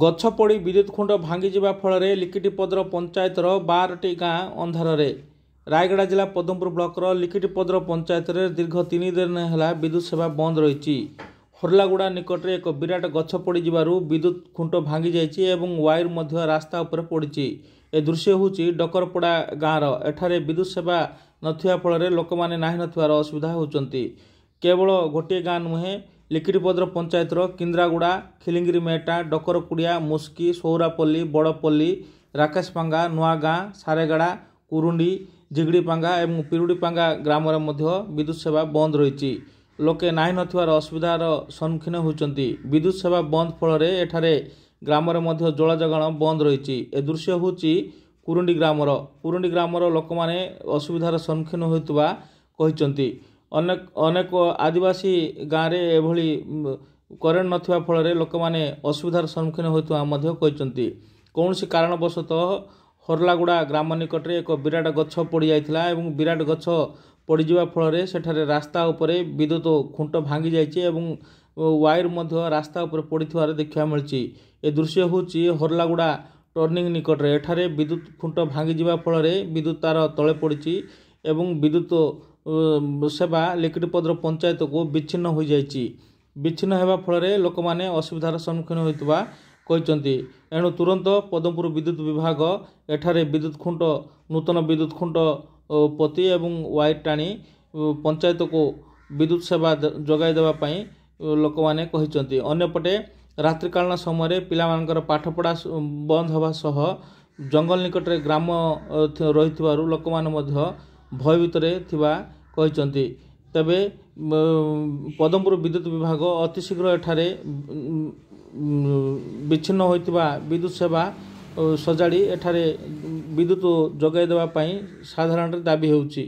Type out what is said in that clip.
ଗଛ ପଡ଼ି ବିଦ୍ୟୁତ୍ ଖୁଣ୍ଟ ଭାଙ୍ଗିଯିବା ଫଳରେ ଲିକିଟିପଦର ପଞ୍ଚାୟତର ବାରଟି ଗାଁ ଅନ୍ଧାରରେ ରାୟଗଡ଼ା ଜିଲ୍ଲା ପଦମପୁର ବ୍ଲକର ଲିକିଟିପଦର ପଞ୍ଚାୟତରେ ଦୀର୍ଘ ତିନି ଦିନ ହେଲା ବିଦ୍ୟୁତ୍ ସେବା ବନ୍ଦ ରହିଛି ହର୍ଲାଗୁଡ଼ା ନିକଟରେ ଏକ ବିରାଟ ଗଛ ପଡ଼ିଯିବାରୁ ବିଦ୍ୟୁତ୍ ଖୁଣ୍ଟ ଭାଙ୍ଗିଯାଇଛି ଏବଂ ୱାୟାର ମଧ୍ୟ ରାସ୍ତା ଉପରେ ପଡ଼ିଛି ଏ ଦୃଶ୍ୟ ହେଉଛି ଡକରପଡ଼ା ଗାଁର ଏଠାରେ ବିଦ୍ୟୁତ୍ ସେବା ନଥିବା ଫଳରେ ଲୋକମାନେ ନାହିଁ ନଥିବାର ଅସୁବିଧା ହେଉଛନ୍ତି କେବଳ ଗୋଟିଏ ଗାଁ ନୁହେଁ ଲିକିରିପଦର ପଞ୍ଚାୟତର କିନ୍ଦ୍ରାଗୁଡ଼ା ଖିଲିଙ୍ଗିରି ମେଟା ଡକରକୁଡ଼ିଆ ମୁସ୍କି ସୌରାପଲ୍ଲୀ ବଡ଼ପଲ୍ଲୀ ରାକେଶପାଙ୍ଗା ନୂଆ ଗାଁ ସାରେଗାଡ଼ା କୁରୁଣ୍ଡି ଜିଗିଡ଼ିପାଙ୍ଗା ଏବଂ ପିରୁଡ଼ିପାଙ୍ଗା ଗ୍ରାମରେ ମଧ୍ୟ ବିଦ୍ୟୁତ୍ ସେବା ବନ୍ଦ ରହିଛି ଲୋକେ ନାହିଁ ନଥିବାର ଅସୁବିଧାର ସମ୍ମୁଖୀନ ହେଉଛନ୍ତି ବିଦ୍ୟୁତ୍ ସେବା ବନ୍ଦ ଫଳରେ ଏଠାରେ ଗ୍ରାମରେ ମଧ୍ୟ ଜଳ ଯୋଗାଣ ବନ୍ଦ ରହିଛି ଏ ଦୃଶ୍ୟ ହେଉଛି କୁରୁଣ୍ଡି ଗ୍ରାମର କୁରୁଣ୍ଡି ଗ୍ରାମର ଲୋକମାନେ ଅସୁବିଧାର ସମ୍ମୁଖୀନ ହେଉଥିବା କହିଛନ୍ତି ଅନେକ ଅନେକ ଆଦିବାସୀ ଗାଁରେ ଏଭଳି କରେଣ୍ଟ ନଥିବା ଫଳରେ ଲୋକମାନେ ଅସୁବିଧାର ସମ୍ମୁଖୀନ ହେଉଥିବା ମଧ୍ୟ କହିଛନ୍ତି କୌଣସି କାରଣବଶତଃ ହରଲାଗୁଡ଼ା ଗ୍ରାମ ନିକଟରେ ଏକ ବିରାଟ ଗଛ ପଡ଼ିଯାଇଥିଲା ଏବଂ ବିରାଟ ଗଛ ପଡ଼ିଯିବା ଫଳରେ ସେଠାରେ ରାସ୍ତା ଉପରେ ବିଦ୍ୟୁତ ଖୁଣ୍ଟ ଭାଙ୍ଗିଯାଇଛି ଏବଂ ୱାୟାର ମଧ୍ୟ ରାସ୍ତା ଉପରେ ପଡ଼ିଥିବାର ଦେଖିବାକୁ ମିଳିଛି ଏ ଦୃଶ୍ୟ ହେଉଛି ହରଲାଗୁଡ଼ା ଟର୍ଣ୍ଣିଂ ନିକଟରେ ଏଠାରେ ବିଦ୍ୟୁତ ଖୁଣ୍ଟ ଭାଙ୍ଗିଯିବା ଫଳରେ ବିଦ୍ୟୁତ ତାର ତଳେ ପଡ଼ିଛି ଏବଂ ବିଦ୍ୟୁତ ସେବା ଲିକିଟିପଦର ପଞ୍ଚାୟତକୁ ବିଚ୍ଛିନ୍ନ ହୋଇଯାଇଛି ବିଚ୍ଛିନ୍ନ ହେବା ଫଳରେ ଲୋକମାନେ ଅସୁବିଧାର ସମ୍ମୁଖୀନ ହୋଇଥିବା କହିଛନ୍ତି ଏଣୁ ତୁରନ୍ତ ପଦମପୁର ବିଦ୍ୟୁତ ବିଭାଗ ଏଠାରେ ବିଦ୍ୟୁତ ଖୁଣ୍ଟ ନୂତନ ବିଦ୍ୟୁତ ଖୁଣ୍ଟ ପୋତି ଏବଂ ୱାୟାର ଟାଣି ପଞ୍ଚାୟତକୁ ବିଦ୍ୟୁତ ସେବା ଯୋଗାଇ ଦେବା ପାଇଁ ଲୋକମାନେ କହିଛନ୍ତି ଅନ୍ୟପଟେ ରାତ୍ରିକାଳୀନ ସମୟରେ ପିଲାମାନଙ୍କର ପାଠପଢ଼ା ବନ୍ଦ ହେବା ସହ ଜଙ୍ଗଲ ନିକଟରେ ଗ୍ରାମ ରହିଥିବାରୁ ଲୋକମାନେ ମଧ୍ୟ ଭୟଭୀତରେ ଥିବା କହିଛନ୍ତି ତେବେ ପଦମପୁର ବିଦ୍ୟୁତ ବିଭାଗ ଅତିଶୀଘ୍ର ଏଠାରେ ବିଚ୍ଛିନ୍ନ ହୋଇଥିବା ବିଦ୍ୟୁତ ସେବା ସଜାଡ଼ି ଏଠାରେ ବିଦ୍ୟୁତ ଯୋଗାଇ ଦେବା ପାଇଁ ସାଧାରଣରେ ଦାବି ହେଉଛି